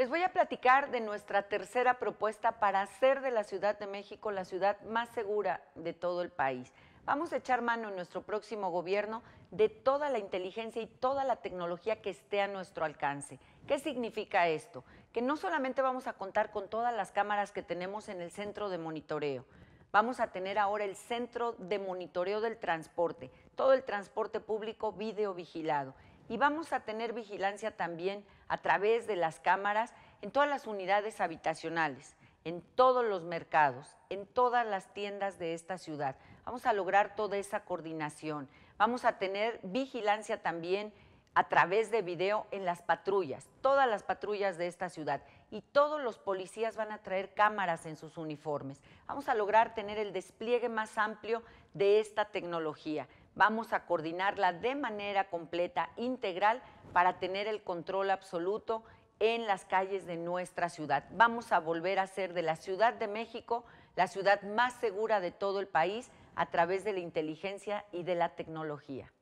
Les voy a platicar de nuestra tercera propuesta para hacer de la Ciudad de México la ciudad más segura de todo el país. Vamos a echar mano en nuestro próximo gobierno de toda la inteligencia y toda la tecnología que esté a nuestro alcance. ¿Qué significa esto? Que no solamente vamos a contar con todas las cámaras que tenemos en el centro de monitoreo, vamos a tener ahora el centro de monitoreo del transporte, todo el transporte público videovigilado y vamos a tener vigilancia también a través de las cámaras en todas las unidades habitacionales, en todos los mercados, en todas las tiendas de esta ciudad. Vamos a lograr toda esa coordinación. Vamos a tener vigilancia también a través de video en las patrullas, todas las patrullas de esta ciudad. Y todos los policías van a traer cámaras en sus uniformes. Vamos a lograr tener el despliegue más amplio de esta tecnología vamos a coordinarla de manera completa, integral, para tener el control absoluto en las calles de nuestra ciudad. Vamos a volver a ser de la Ciudad de México la ciudad más segura de todo el país a través de la inteligencia y de la tecnología.